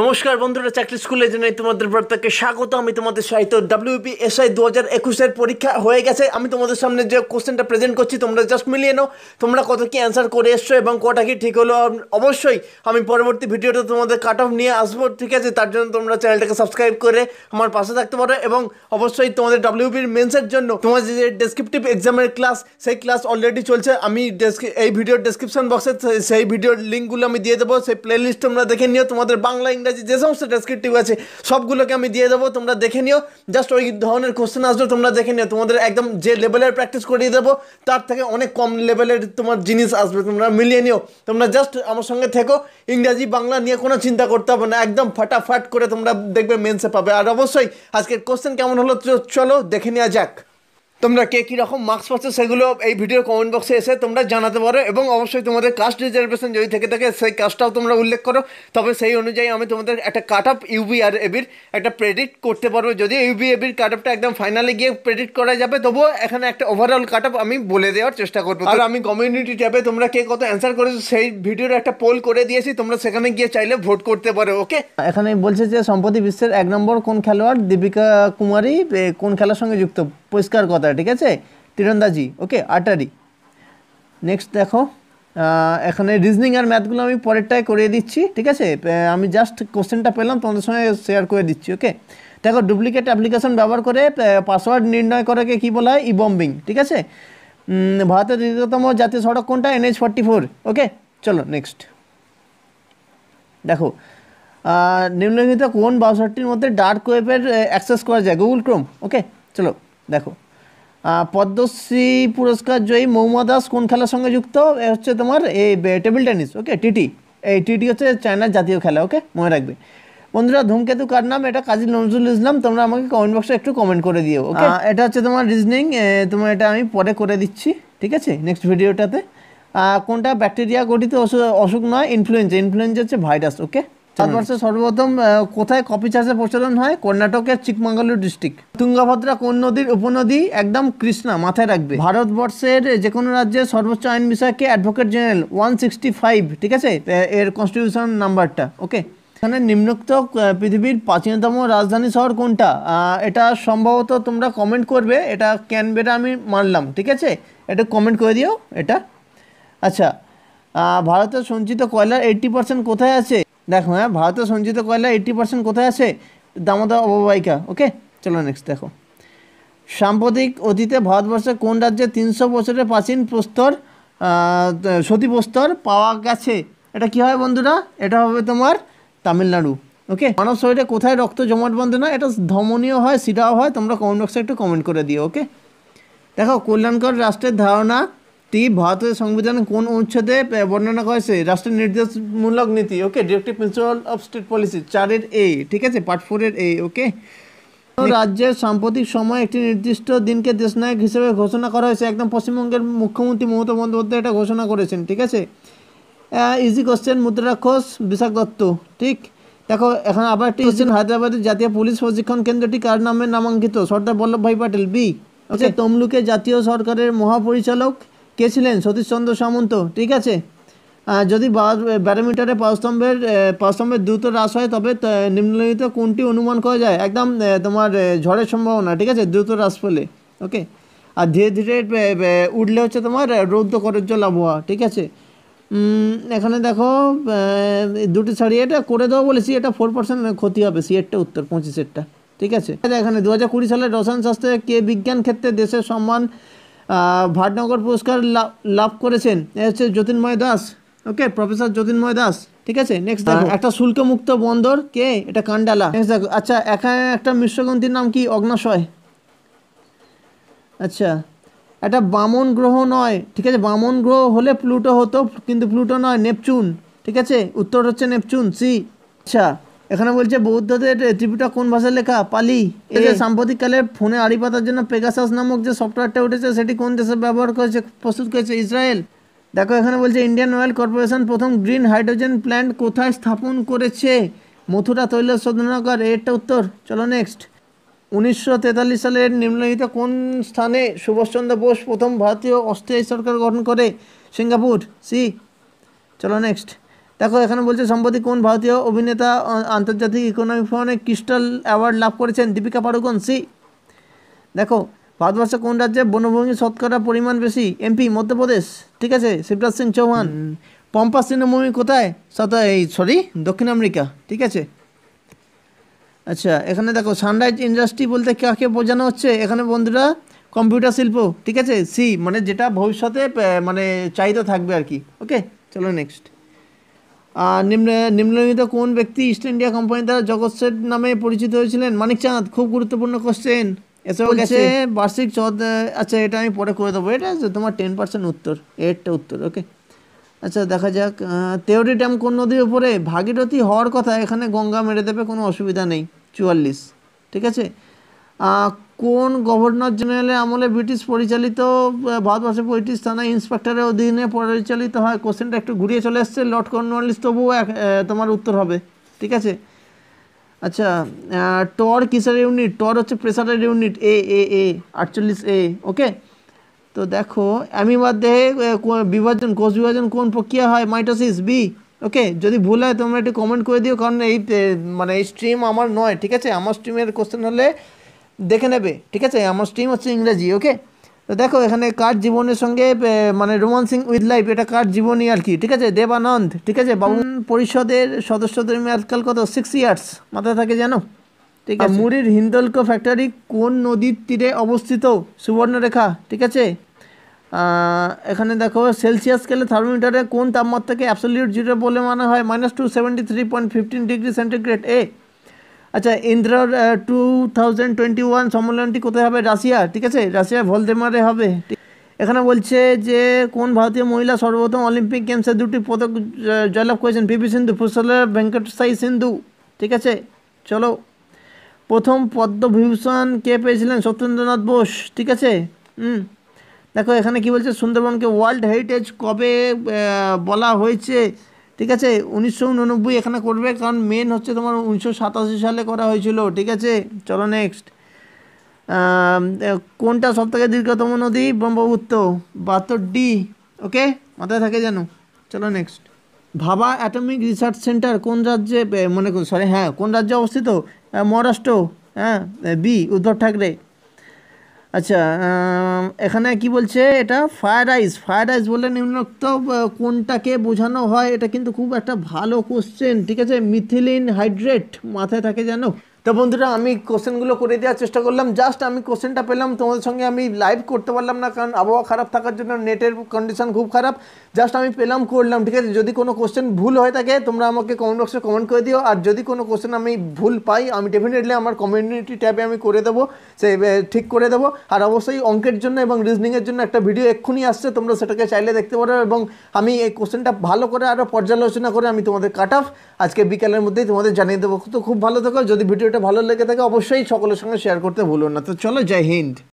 নমস্কার বন্ধুরা চাকরি স্কুলে জানাই তোমাদের প্রত্যেককে স্বাগত আমি তোমাদের সাহিত্য ডাব্লিউপি আই দু হাজার একুশের পরীক্ষা হয়ে গেছে আমি তোমাদের সামনে যে কোশ্চেনটা প্রেজেন্ট করছি তোমরা জাস্ট মিলিয়ে নাও তোমরা কত কী অ্যান্সার করে এসছো এবং কটা কি ঠিক হলো অবশ্যই আমি পরবর্তী ভিডিওটা তোমাদের কাট অফ নিয়ে আসবো ঠিক আছে তার জন্য তোমরা চ্যানেলটাকে সাবস্ক্রাইব করে আমার পাশে থাকতে পারো এবং অবশ্যই তোমাদের ডাব্লিউপির মেন্সের জন্য তোমাদের যে ডেসক্রিপটিভ এক্সামের ক্লাস সেই ক্লাস অলরেডি চলছে আমি এই ভিডিওর ডেসক্রিপশন বক্সে সেই ভিডিওর লিঙ্কগুলো আমি দিয়ে দেবো সেই প্লেলিস্ট তোমরা দেখে নিও তোমাদের বাংলায় ইংরাজি যে সমস্ত ডেসক্রিপটিভ আছে সবগুলোকে আমি দিয়ে দেবো তোমরা দেখে নিও জাস্ট ওই ধরনের কোশ্চেন আসলে তোমরা দেখে নিও তোমাদের একদম যে লেভেলের প্র্যাকটিস করিয়ে দেবো তার থেকে অনেক কম লেভেলের তোমার জিনিস আসবে তোমরা মিলিয়ে নিও তোমরা জাস্ট আমার সঙ্গে থেকো ইংরাজি বাংলা নিয়ে কোনো চিন্তা করতে হবে না একদম ফাটাফাট করে তোমরা দেখবে মেনসে পাবে আর অবশ্যই আজকের কোশ্চেন কেমন হলো চলো দেখে নেওয়া যাক তোমরা কে রকম মার্কস পাচ্ছ সেগুলো এই ভিডিও কমেন্ট বক্সে এসে তোমরা জানাতে পারো এবং অবশ্যই তোমাদের কাস্ট রিজার্ভেশন যদি থেকে থাকে সেই কাস্টটাও তোমরা উল্লেখ করো তবে সেই অনুযায়ী আমি তোমাদের একটা কাট আপ ইউবি আর এবির একটা প্রেডিট করতে পারবো যদি ইউবি এবির কাট আপটা একদম ফাইনালে গিয়ে প্রেডিট করা যাবে তবুও এখানে একটা ওভারঅল কাট আপ আমি বলে দেওয়ার চেষ্টা করবো আর আমি কমিউনিটি ট্যাবে তোমরা কে কত অ্যান্সার করেছো সেই ভিডিওর একটা পোল করে দিয়েছি তোমরা সেখানে গিয়ে চাইলে ভোট করতে পারো ওকে এখানে বলছে যে সম্প্রতি বিশ্বের এক নম্বর কোন খেলোয়াড় দীপিকা কুমারী কোন খেলার সঙ্গে যুক্ত পরিষ্কার কথা ঠিক আছে তীরন্দাজি ওকে আটারি নেক্সট দেখো এখানে রিজনিং আর ম্যাথগুলো আমি পরেরটায় করিয়ে দিচ্ছি ঠিক আছে আমি জাস্ট কোশ্চেনটা পেলাম তোমাদের সঙ্গে শেয়ার করে দিচ্ছি ওকে দেখো ডুপ্লিকেট অ্যাপ্লিকেশন ব্যবহার করে পাসওয়ার্ড নির্ণয় করাকে কী বলা হয় ইবম্বিং ঠিক আছে ভারতের দীর্ঘতম জাতীয় সড়ক কোনটা এনএইচ ফর্টি ফোর ওকে চলো নেক্সট দেখো নিম্নলিখিত কোন বাউসারটির মধ্যে ডার্ক ওয়েবের অ্যাক্সেস করা যায় গুগল ক্রোম ওকে চলো দেখো পদ্মশ্রী পুরস্কার জয়ী মৌমা দাস কোন খেলার সঙ্গে যুক্ত হচ্ছে তোমার এই টেবিল টেনিস ওকে টিটি এই টিটি হচ্ছে চায়নার জাতীয় খেলা ওকে মনে রাখবে বন্ধুরা ধূমকেতু কার নাম এটা কাজী নজরুল ইসলাম তোমরা আমাকে কমেন্ট বক্সে একটু কমেন্ট করে দিও ওকে এটা হচ্ছে তোমার রিজনিং তোমার এটা আমি পরে করে দিচ্ছি ঠিক আছে নেক্সট ভিডিওটাতে কোনটা ব্যাকটেরিয়া গঠিত অসুখ নয় ইনফ্লুয়েঞ্জা ইনফ্লুয়েঞ্জা হচ্ছে ভাইরাস ওকে ভারতবর্ষে সর্বপ্রথম কোথায় কফি চাষের প্রচলন হয় কর্ণাটকের চিকমাঙ্গালুর ডিস্ট্রিক্ট তুঙ্গাভদ্রা কোন নদীর উপনদী একদম কৃষ্ণা মাথায় রাখবে ভারতবর্ষের যে কোনো রাজ্যের সর্বোচ্চ আইন বিষয়কে advocate general one sixty five ঠিক আছে এর কনস্টিটিউশন নাম্বারটা ওকে এখানে নিম্নোক্ত পৃথিবীর প্রাচীনতম রাজধানী শহর কোনটা এটা সম্ভবত তোমরা কমেন্ট করবে এটা ক্যানবেটা আমি মানলাম ঠিক আছে এটা কমেন্ট করে দিও এটা আচ্ছা ভারতের সঞ্চিত কয়লার এইট্টি পার্সেন্ট কোথায় আছে দেখো হ্যাঁ ভারতের সঞ্চিত কয়লা এইটি পার্সেন্ট কোথায় আছে দামোদর অববাহিকা ওকে চলো নেক্সট দেখো সাম্প্রতিক অতীতে ভারতবর্ষে কোন রাজ্যে তিনশো বছরের প্রাচীন প্রস্তর সতীপ্রস্তর পাওয়া গেছে এটা কি হয় বন্ধুরা এটা হবে তোমার তামিলনাড়ু ওকে মানব শরীরে কোথায় রক্ত জমাট বন্ধ না এটা ধমনীয় হয় সেটাও হয় তোমরা কমেন্ট বক্সে একটু কমেন্ট করে দিও ওকে দেখো কল্যাণকর রাষ্ট্রের ধারণা টি ভারতের সংবিধান কোন অনুচ্ছেদে বর্ণনা করেছে রাষ্ট্রের নির্দেশমূলক নীতি okay directive principal of state policy চারের এ ঠিক আছে পার্ট ফোরের এ ওকে রাজ্যের সাম্প্রতিক সময় একটি নির্দিষ্ট দিনকে দেশনায়ক হিসেবে ঘোষণা করা হয়েছে একদম পশ্চিমবঙ্গের মুখ্যমন্ত্রী মমতা বন্দ্যোপাধ্যায় এটা ঘোষণা করেছেন ঠিক আছে ইজি কোশ্চেন মুদ্রাক্ষস বিশাখ দত্ত ঠিক দেখো এখন আবার একটি কোশ্চেন হায়দ্রাবাদের জাতীয় পুলিশ প্রশিক্ষণ কেন্দ্রটি কার নামে নামাঙ্কিত সর্দার বল্লভভাই প্যাটেল বি ওকে আচ্ছা, তমলুকে জাতীয় সরকারের মহাপরিচালক কে ছিলেন সতীশচন্দ্র সামন্ত ঠিক আছে যদি ব্যারোমিটারে পাঁচস্তম্ভের পাঁচস্তম্ভের দ্রুত হ্রাস হয় তবে নিম্নলিখিত কোনটি অনুমান করা যায় একদম তোমার ঝড়ের সম্ভাবনা ঠিক আছে দ্রুত হ্রাস ফলে ওকে আর ধীরে ধীরে উঠলে হচ্ছে তোমার রৌদ্র করজ্জ্বল আবহাওয়া ঠিক আছে এখানে দেখো দুটি শাড়ি এটা করে দেওয়া বলেছি এটা ফোর পার্সেন্ট ক্ষতি হবে সিএটটা উত্তর পঁচিশেরটা ঠিক আছে এখানে দু হাজার কুড়ি সালে রসায়ন শাস্ত্রে কে বিজ্ঞান ক্ষেত্রে দেশের সম্মান ভাটনগর পুরস্কার লাভ করেছেন এ হচ্ছে যতীনময় দাস ওকে প্রফেসর যতীনময় দাস ঠিক আছে নেক্সট দেখো হ্যাঁ। একটা শুল্কমুক্ত বন্দর কে এটা কান্ডালা নেক্সট দেখো আচ্ছা এখানে একটা মিশ্রগ্রন্থির নাম কি অগ্নাশয় আচ্ছা এটা বামন গ্রহ নয় ঠিক আছে বামন গ্রহ হলে প্লুটো হতো কিন্তু প্লুটো নয় নেপচুন ঠিক আছে উত্তর হচ্ছে নেপচুন সি আচ্ছা এখানে বলছে বৌদ্ধদের ত্রিপুটা কোন ভাষায় লেখা পালি সাম্প্রতিককালে ফোনে আড়ি পাতার জন্য পেগাসাস নামক যে সফটওয়্যারটা উঠেছে সেটি কোন দেশে ব্যবহার করেছে প্রস্তুত করেছে ইসরায়েল দেখো এখানে বলছে ইন্ডিয়ান অয়েল কর্পোরেশন প্রথম গ্রিন হাইড্রোজেন প্ল্যান্ট কোথায় স্থাপন করেছে মথুরা তৈল শোধনাগার এরটা উত্তর চলো নেক্সট উনিশশো তেতাল্লিশ সালের নিম্নলিখিত কোন স্থানে সুভাষচন্দ্র বোস প্রথম ভারতীয় অস্থায়ী সরকার গঠন করে সিঙ্গাপুর সি চলো নেক্সট দেখো এখানে বলছে সম্প্রতি কোন ভারতীয় অভিনেতা আন্তর্জাতিক ইকোনমিক ফোরামে ক্রিস্টাল অ্যাওয়ার্ড লাভ করেছেন দীপিকা পাড়ুকোন সি দেখো ভারতবর্ষে কোন রাজ্যে বনভূমি শতকরা পরিমাণ বেশি এমপি মধ্যপ্রদেশ ঠিক আছে শিবরাজ সিং চৌহান পম্পা সিনেমভূমি কোথায় সত এই সরি দক্ষিণ আমেরিকা ঠিক আছে আচ্ছা এখানে দেখো সানরাইজ ইন্ডাস্ট্রি বলতে কাকে বোঝানো হচ্ছে এখানে বন্ধুরা কম্পিউটার শিল্প ঠিক আছে সি মানে যেটা ভবিষ্যতে মানে চাহিদা থাকবে আর কি ওকে চলো নেক্সট নিম্ন নিম্নলিখিত কোন ব্যক্তি ইস্ট ইন্ডিয়া কোম্পানি দ্বারা জগৎ সেট নামে পরিচিত হয়েছিলেন মানিক চাঁদ খুব গুরুত্বপূর্ণ কোশ্চেন এছাড়াও গেছে বার্ষিক চদ আচ্ছা এটা আমি পরে করে দেবো এটা আছে তোমার টেন পার্সেন্ট উত্তর এরটা উত্তর ওকে আচ্ছা দেখা যাক তেওরি ড্যাম কোন নদীর উপরে ভাগীরথী হওয়ার কথা এখানে গঙ্গা মেরে দেবে কোনো অসুবিধা নেই চুয়াল্লিশ ঠিক আছে কোন গভর্নর জেনারেলের আমলে ব্রিটিশ পরিচালিত ভারতবর্ষের পঁয়ত্রিশ থানা ইন্সপেক্টরের অধীনে পরিচালিত হয় কোশ্চেনটা একটু ঘুরিয়ে চলে এসছে লর্ড কর্নওয়ালিস তবুও এক তোমার উত্তর হবে ঠিক আছে আচ্ছা টর কিসের ইউনিট টর হচ্ছে প্রেসারের ইউনিট এ এ এ আটচল্লিশ এ ওকে তো দেখো অ্যামিবার দেহে বিভাজন কোষ বিভাজন কোন প্রক্রিয়া হয় মাইটোসিস বি ওকে যদি ভুল হয় তোমরা একটু কমেন্ট করে দিও কারণ এই মানে এই স্ট্রিম আমার নয় ঠিক আছে আমার স্ট্রিমের কোশ্চেন হলে দেখে নেবে ঠিক আছে আমার স্ট্রিম হচ্ছে ইংরেজি ওকে তো দেখো এখানে কার জীবনের সঙ্গে মানে রোমান্সিং উইথ লাইফ এটা কার জীবনী আর কি ঠিক আছে দেবানন্দ ঠিক আছে বাউন পরিষদের সদস্যদের আজকাল কত সিক্স ইয়ার্স মাথায় থাকে জানো ঠিক আছে মুড়ির হিন্দলক ফ্যাক্টরি কোন নদীর তীরে অবস্থিত সুবর্ণরেখা ঠিক আছে এখানে দেখো সেলসিয়াস স্কেলে থার্মোমিটারে কোন তাপমাত্রাকে অ্যাবসোলিউট জিরো বলে মানা হয় minus two seventy three point fifteen degree centigrade এ আচ্ছা Indra two thousand twenty one সম্মেলনটি কোথায় হবে রাশিয়া ঠিক আছে রাশিয়া ভলদেমারে হবে এখানে বলছে যে কোন ভারতীয় মহিলা সর্বপ্রথম অলিম্পিক গেমসে দুটি পদক জয়লাভ করেছেন পি সিন্ধু ফুসলের ভেঙ্কট সাই সিন্ধু ঠিক আছে চলো প্রথম পদ্মবিভূষণ কে পেয়েছিলেন সত্যেন্দ্রনাথ বোস ঠিক আছে হুম দেখো এখানে কি বলছে সুন্দরবনকে ওয়ার্ল্ড হেরিটেজ কবে বলা হয়েছে ঠিক আছে উনিশশো উননব্বই এখানে করবে কারণ মেন হচ্ছে তোমার উনিশশো সাতাশি সালে করা হয়েছিল ঠিক আছে চলো নেক্সট কোনটা সবথেকে দীর্ঘতম নদী ব্রহ্মপুত্র বাহাত্তর ডি ওকে মাথায় থাকে যেন চলো নেক্সট ভাবা অ্যাটমিক রিসার্চ সেন্টার কোন রাজ্যে মনে সরি হ্যাঁ কোন রাজ্যে অবস্থিত মহারাষ্ট্র হ্যাঁ বি উদ্ধব ঠাকরে আচ্ছা এখানে কি বলছে এটা ফ্রায়েড রাইস ফ্রায়েড রাইস বলে নিম্নোক্ত কোনটাকে বোঝানো হয় এটা কিন্তু খুব একটা ভালো কোশ্চেন ঠিক আছে মিথিলিন হাইড্রেট মাথায় থাকে জানো তো বন্ধুরা আমি কোশ্চেনগুলো করে দেওয়ার চেষ্টা করলাম জাস্ট আমি কোশ্চেনটা পেলাম তোমাদের সঙ্গে আমি লাইভ করতে পারলাম না কারণ আবহাওয়া খারাপ থাকার জন্য নেটের কন্ডিশন খুব খারাপ জাস্ট আমি পেলাম করলাম ঠিক আছে যদি কোনো কোশ্চেন ভুল হয়ে থাকে তোমরা আমাকে কমেন্ট বক্সে কমেন্ট করে দিও আর যদি কোনো কোশ্চেন আমি ভুল পাই আমি ডেফিনেটলি আমার কমিউনিটি ট্যাবে আমি করে দেবো সে ঠিক করে দেবো আর অবশ্যই অঙ্কের জন্য এবং রিজনিংয়ের জন্য একটা ভিডিও এক্ষুনি আসছে তোমরা সেটাকে চাইলে দেখতে পারো এবং আমি এই কোশ্চেনটা ভালো করে আরও পর্যালোচনা করে আমি তোমাদের কাট অফ আজকে বিকেলের মধ্যেই তোমাদের জানিয়ে দেবো তো খুব ভালো থাকো যদি ভিডিও ভিডিওটা ভালো লেগে থাকে অবশ্যই সকলের সঙ্গে শেয়ার করতে ভুলুন না তো চলো জয় হিন্দ